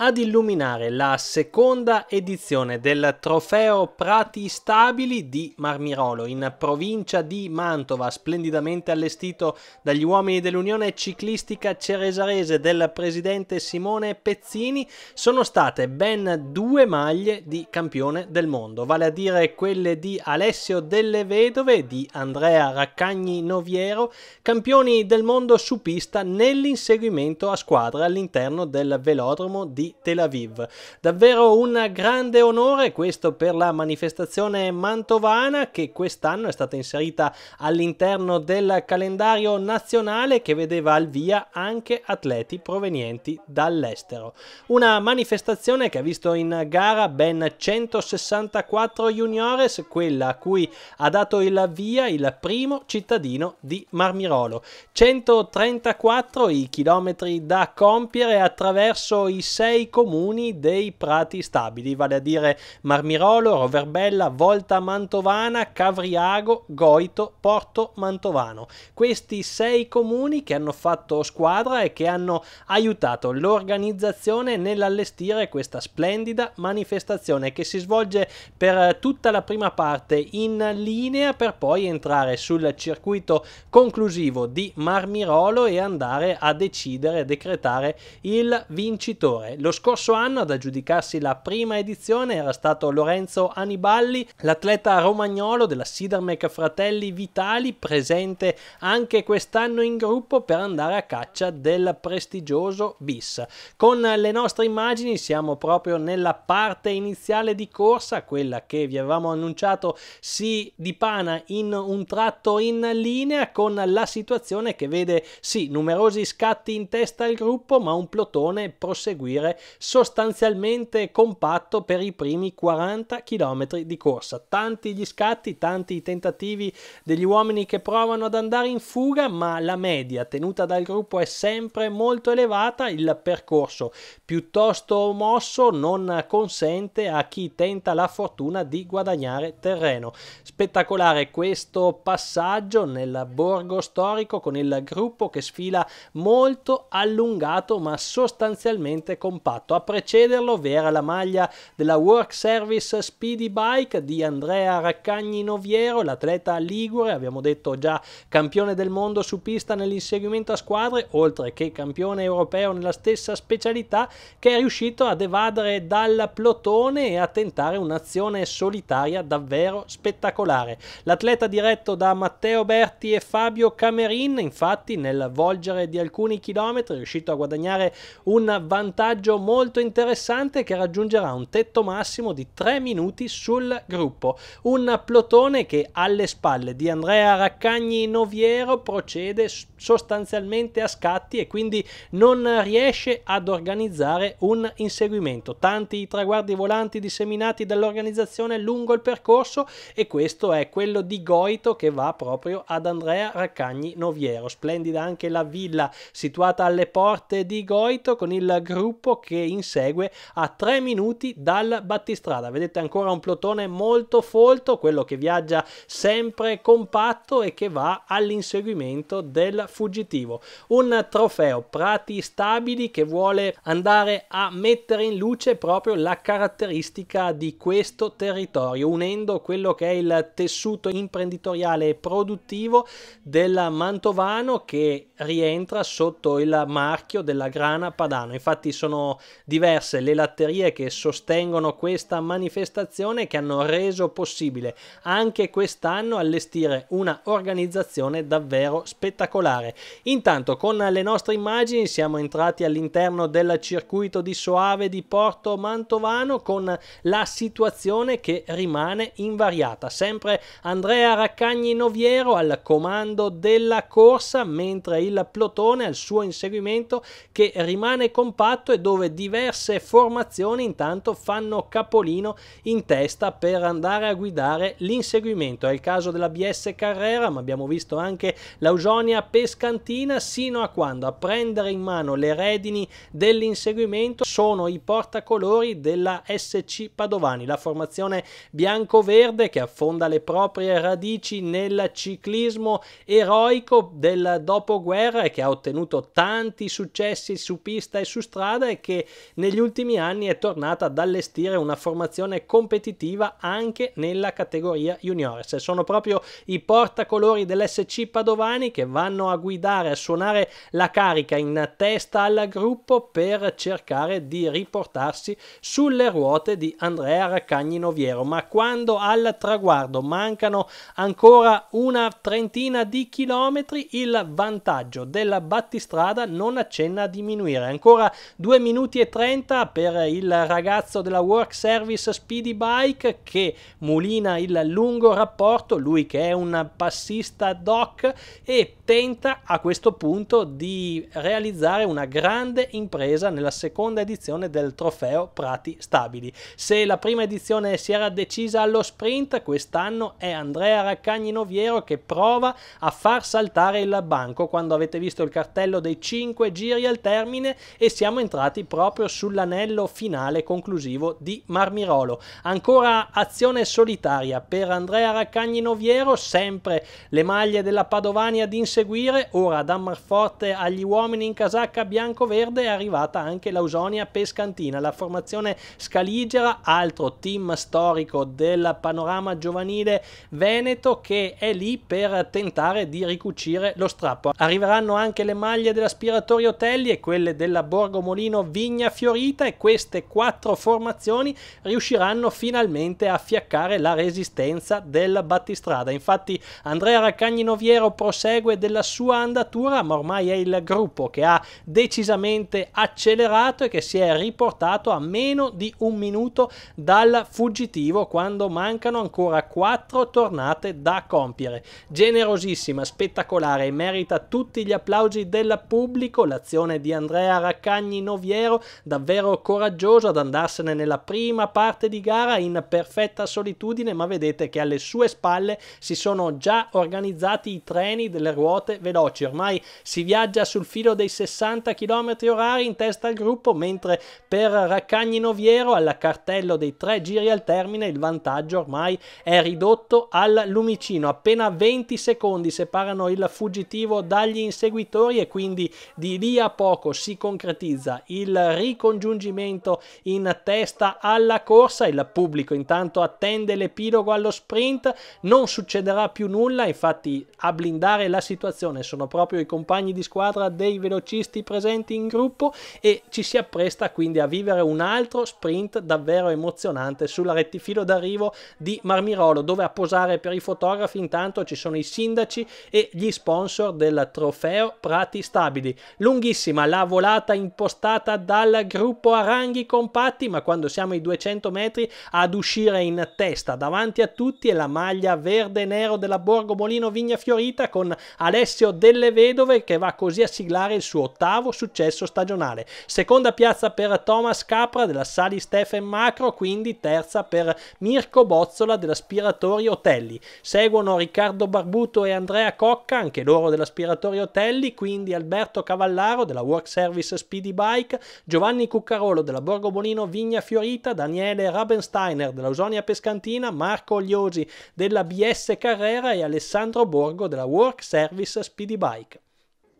ad illuminare la seconda edizione del trofeo Prati Stabili di Marmirolo in provincia di Mantova, splendidamente allestito dagli uomini dell'Unione Ciclistica Ceresarese del presidente Simone Pezzini, sono state ben due maglie di campione del mondo, vale a dire quelle di Alessio Delle Vedove e di Andrea Raccagni Noviero, campioni del mondo su pista nell'inseguimento a squadra all'interno del velodromo di Tel Aviv. Davvero un grande onore questo per la manifestazione mantovana che quest'anno è stata inserita all'interno del calendario nazionale che vedeva al via anche atleti provenienti dall'estero. Una manifestazione che ha visto in gara ben 164 juniores, quella a cui ha dato il via il primo cittadino di Marmirolo. 134 i chilometri da compiere attraverso i sei sei comuni dei prati stabili, vale a dire Marmirolo, Roverbella, Volta Mantovana, Cavriago, Goito, Porto Mantovano. Questi sei comuni che hanno fatto squadra e che hanno aiutato l'organizzazione nell'allestire questa splendida manifestazione che si svolge per tutta la prima parte in linea per poi entrare sul circuito conclusivo di Marmirolo e andare a decidere e decretare il vincitore. Lo lo scorso anno ad aggiudicarsi la prima edizione era stato Lorenzo Aniballi, l'atleta romagnolo della Sidermec Fratelli Vitali, presente anche quest'anno in gruppo per andare a caccia del prestigioso bis. Con le nostre immagini siamo proprio nella parte iniziale di corsa, quella che vi avevamo annunciato si dipana in un tratto in linea con la situazione che vede sì numerosi scatti in testa al gruppo ma un plotone proseguire sostanzialmente compatto per i primi 40 km di corsa. Tanti gli scatti, tanti i tentativi degli uomini che provano ad andare in fuga, ma la media tenuta dal gruppo è sempre molto elevata, il percorso piuttosto mosso non consente a chi tenta la fortuna di guadagnare terreno. Spettacolare questo passaggio nel borgo storico con il gruppo che sfila molto allungato ma sostanzialmente compatto impatto. A precederlo vi era la maglia della Work Service Speedy Bike di Andrea Raccagni Noviero, l'atleta Ligure, abbiamo detto già campione del mondo su pista nell'inseguimento a squadre, oltre che campione europeo nella stessa specialità, che è riuscito ad evadere dal plotone e a tentare un'azione solitaria davvero spettacolare. L'atleta diretto da Matteo Berti e Fabio Camerin, infatti, nel volgere di alcuni chilometri è riuscito a guadagnare un vantaggio sondaggio molto interessante che raggiungerà un tetto massimo di 3 minuti sul gruppo. Un plotone che alle spalle di Andrea Raccagni Noviero procede sostanzialmente a scatti e quindi non riesce ad organizzare un inseguimento. Tanti i traguardi volanti disseminati dall'organizzazione lungo il percorso e questo è quello di Goito che va proprio ad Andrea Raccagni Noviero. Splendida anche la villa situata alle porte di Goito con il gruppo che insegue a 3 minuti dal battistrada. Vedete ancora un plotone molto folto, quello che viaggia sempre compatto e che va all'inseguimento del fuggitivo, un trofeo Prati Stabili che vuole andare a mettere in luce proprio la caratteristica di questo territorio, unendo quello che è il tessuto imprenditoriale e produttivo del Mantovano che rientra sotto il marchio della grana padano. Infatti sono diverse le latterie che sostengono questa manifestazione che hanno reso possibile anche quest'anno allestire una organizzazione davvero spettacolare giocare. Intanto con le nostre immagini siamo entrati all'interno del circuito di Soave di Porto Mantovano con la situazione che rimane invariata. Sempre Andrea Raccagni Noviero al comando della corsa mentre il plotone al suo inseguimento che rimane compatto e dove diverse formazioni intanto fanno capolino in testa per andare a guidare l'inseguimento. È il caso della BS Carrera ma abbiamo visto anche l'Ausonia Pescara pescantina sino a quando a prendere in mano le redini dell'inseguimento sono i portacolori della SC Padovani, la formazione bianco-verde che affonda le proprie radici nel ciclismo eroico del dopoguerra e che ha ottenuto tanti successi su pista e su strada e che negli ultimi anni è tornata ad allestire una formazione competitiva anche nella categoria juniores. Sono proprio i portacolori dell'SC Padovani che vanno a guidare, a suonare la carica in testa al gruppo per cercare di riportarsi sulle ruote di Andrea Raccagninoviero. Ma quando al traguardo mancano ancora una trentina di chilometri, il vantaggio della battistrada non accenna a diminuire. Ancora 2 minuti e 30 per il ragazzo della Work Service Speedy Bike che mulina il lungo rapporto, lui che è un passista doc e tenta tratta a questo punto di realizzare una grande impresa nella seconda edizione del trofeo Prati Stabili. Se la prima edizione si era decisa allo sprint, quest'anno è Andrea Raccagni Noviero che prova a far saltare il banco quando avete visto il cartello dei 5 giri al termine e siamo entrati proprio sull'anello finale conclusivo di Marmirolo. Ancora azione solitaria per Andrea Raccagni Noviero, sempre le maglie della Padovania ad inseguire particolare, ora da Marforte agli uomini in casacca bianco-verde è arrivata anche l'Ausonia Pescantina, la formazione scaligera, altro team storico del panorama giovanile veneto che è lì per tentare di ricucire lo strappo. Arriveranno anche le maglie dell'Aspiratorio Otelli e quelle della Borgo Molino Vigna Fiorita e queste quattro formazioni riusciranno finalmente a fiaccare la resistenza del battistrada. Infatti Andrea Raccagni Noviero prosegue della sua sua andatura, ma ormai è il gruppo che ha decisamente accelerato e che si è riportato a meno di un minuto dal fuggitivo quando mancano ancora quattro tornate da compiere. Generosissima, spettacolare e merita tutti gli applausi del pubblico l'azione di Andrea Raccagni Noviero, davvero coraggioso ad andarsene nella prima parte di gara in perfetta solitudine, ma vedete che alle sue spalle si sono già organizzati i treni delle ruote veloci, ormai si viaggia sul filo dei 60 km orari in testa al gruppo, mentre per Raccagni Noviero alla cartello dei tre giri al termine il vantaggio ormai è ridotto al lumicino, appena 20 secondi separano il fuggitivo dagli inseguitori e quindi di lì a poco si concretizza il ricongiungimento in testa alla corsa, il pubblico intanto attende l'epilogo allo sprint, non succederà più nulla, infatti a blindare la situazione persone, sono proprio i compagni di squadra dei velocisti presenti in gruppo e ci si appresta quindi a vivere un altro sprint davvero emozionante sulla rettifilo d'arrivo di Marmirolo dove a posare per i fotografi intanto ci sono i sindaci e gli sponsor del trofeo Prati Stabili. Lunghissima la volata impostata dal gruppo Aranghi compatti ma quando siamo ai 200 metri ad uscire in testa davanti a tutti è la maglia verde-nero della Borgo Molino Vigna Fiorita con Alessio Lazio delle Vedove che va così a siglare il suo ottavo successo stagionale. Seconda piazza per Thomas Capra della Sali Stephen Macro, quindi terza per Mirko Bozzola dell'Aspiratori Otelli. Seguono Riccardo Barbuto e Andrea Cocca, anche loro dell'Aspiratori Otelli, quindi Alberto Cavallaro della Work Service Speedy Bike, Giovanni Cuccarolo della Borgo Bonino Vigna Fiorita, Daniele Rabensteiner della dell'Ausonia Pescantina, Marco Oliosi della BS Carrera e Alessandro Borgo della Work Service Speedy Speedy Bike.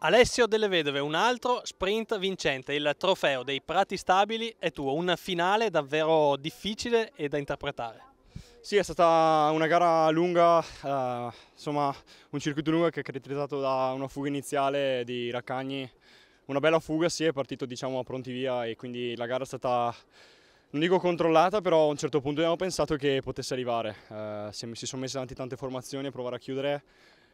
Alessio Delle Vedove, un altro sprint vincente, il trofeo dei prati stabili è tuo, una finale davvero difficile e da interpretare. Sì, è stata una gara lunga, eh, insomma un circuito lungo che è caratterizzato da una fuga iniziale di Raccagni, una bella fuga, sì, è partito diciamo a pronti via e quindi la gara è stata non dico controllata, però a un certo punto abbiamo pensato che potesse arrivare. Eh, si, sono messe davanti tante formazioni a provare a chiudere,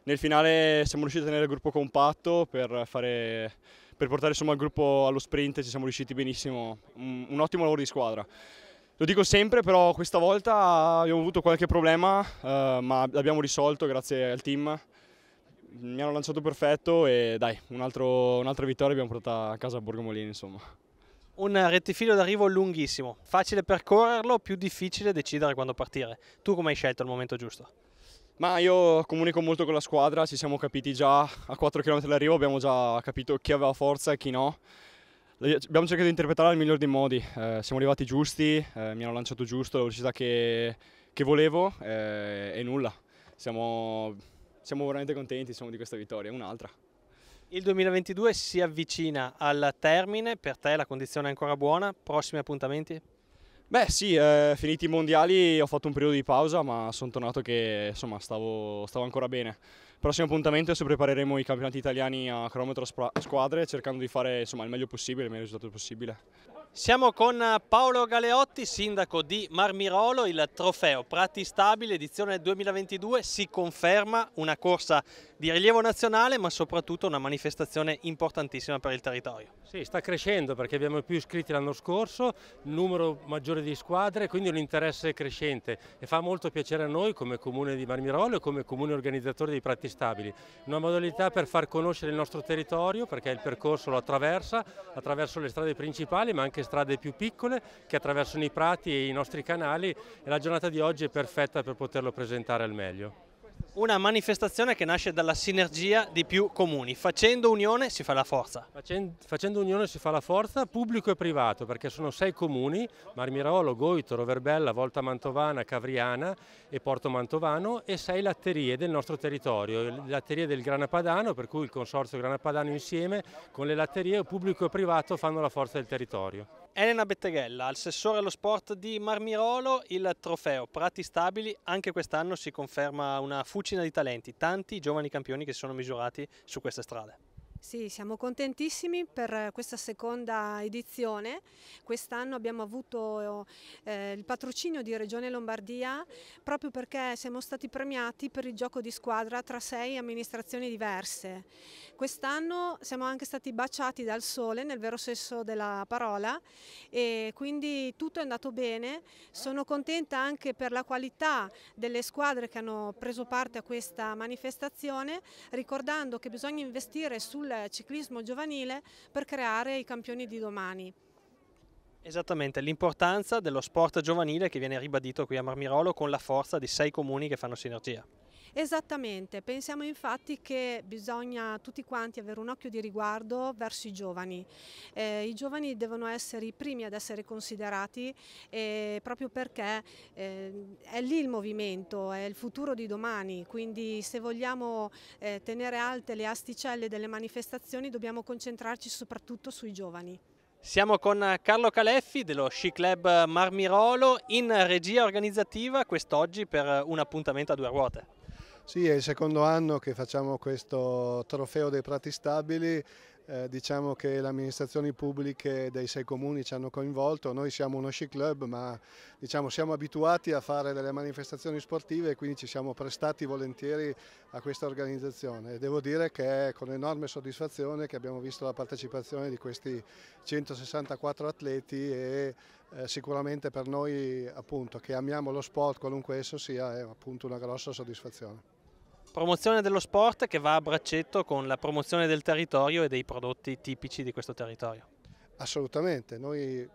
nel finale siamo riusciti a tenere il gruppo compatto per, fare, per portare insomma, il gruppo allo sprint, ci siamo riusciti benissimo, un, un ottimo lavoro di squadra. Lo dico sempre, però questa volta abbiamo avuto qualche problema, eh, ma l'abbiamo risolto grazie al team. Mi hanno lanciato perfetto e dai, un'altra un vittoria abbiamo portato a casa a Borgomolini, insomma. Un rettifilo d'arrivo lunghissimo, facile percorrerlo, più difficile decidere quando partire. Tu come hai scelto il momento giusto? Ma io comunico molto con la squadra, ci siamo capiti già a 4 km dall'arrivo, abbiamo già capito chi aveva forza e chi no. Abbiamo cercato di interpretarla nel miglior dei modi, eh, siamo arrivati giusti, eh, mi hanno lanciato giusto la velocità che, che volevo eh, e nulla. Siamo, siamo veramente contenti siamo di questa vittoria, un'altra. Il 2022 si avvicina al termine, per te la condizione è ancora buona, prossimi appuntamenti? Beh sì, eh, finiti i mondiali ho fatto un periodo di pausa ma sono tornato che insomma stavo, stavo ancora bene. prossimo appuntamento adesso prepareremo i campionati italiani a cronometro squadre cercando di fare insomma, il meglio possibile, il meglio risultato possibile. Siamo con Paolo Galeotti, sindaco di Marmirolo, il trofeo Prati Stabile edizione 2022 si conferma una corsa di rilievo nazionale ma soprattutto una manifestazione importantissima per il territorio. Sì, sta crescendo perché abbiamo più iscritti l'anno scorso, numero maggiore di squadre, quindi un interesse crescente e fa molto piacere a noi come comune di Marmirolo e come comune organizzatore dei Prati Stabili. Una modalità per far conoscere il nostro territorio perché il percorso lo attraversa, attraverso le strade principali ma anche anche strade più piccole che attraversano i prati e i nostri canali e la giornata di oggi è perfetta per poterlo presentare al meglio. Una manifestazione che nasce dalla sinergia di più comuni. Facendo unione si fa la forza. Facendo, facendo unione si fa la forza, pubblico e privato, perché sono sei comuni, Marmirolo, Goito, Roverbella, Volta Mantovana, Cavriana e Porto Mantovano e sei latterie del nostro territorio. Latterie del Grana Padano, per cui il Consorzio Grana Padano insieme con le latterie pubblico e privato fanno la forza del territorio. Elena Betteghella, assessore allo sport di Marmirolo, il trofeo Prati Stabili anche quest'anno si conferma una fucina di talenti, tanti giovani campioni che si sono misurati su queste strade. Sì, siamo contentissimi per questa seconda edizione. Quest'anno abbiamo avuto eh, il patrocinio di Regione Lombardia proprio perché siamo stati premiati per il gioco di squadra tra sei amministrazioni diverse. Quest'anno siamo anche stati baciati dal sole nel vero senso della parola e quindi tutto è andato bene. Sono contenta anche per la qualità delle squadre che hanno preso parte a questa manifestazione, ricordando che bisogna investire sul ciclismo giovanile per creare i campioni di domani. Esattamente, l'importanza dello sport giovanile che viene ribadito qui a Marmirolo con la forza di sei comuni che fanno sinergia. Esattamente, pensiamo infatti che bisogna tutti quanti avere un occhio di riguardo verso i giovani. Eh, I giovani devono essere i primi ad essere considerati eh, proprio perché eh, è lì il movimento, è il futuro di domani, quindi se vogliamo eh, tenere alte le asticelle delle manifestazioni dobbiamo concentrarci soprattutto sui giovani. Siamo con Carlo Caleffi dello Sci Club Marmirolo in regia organizzativa quest'oggi per un appuntamento a due ruote. Sì, è il secondo anno che facciamo questo trofeo dei prati stabili, eh, diciamo che le amministrazioni pubbliche dei sei comuni ci hanno coinvolto, noi siamo uno sci club ma diciamo, siamo abituati a fare delle manifestazioni sportive e quindi ci siamo prestati volentieri a questa organizzazione devo dire che è con enorme soddisfazione che abbiamo visto la partecipazione di questi 164 atleti e eh, sicuramente per noi appunto, che amiamo lo sport qualunque esso sia è appunto, una grossa soddisfazione. Promozione dello sport che va a braccetto con la promozione del territorio e dei prodotti tipici di questo territorio. Assolutamente, noi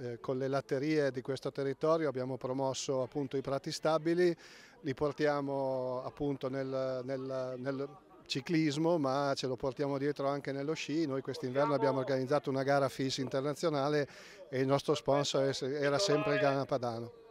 eh, con le latterie di questo territorio abbiamo promosso appunto i prati stabili, li portiamo appunto nel, nel, nel ciclismo ma ce lo portiamo dietro anche nello sci, noi quest'inverno abbiamo organizzato una gara FIS internazionale e il nostro sponsor era sempre il Ghana Padano.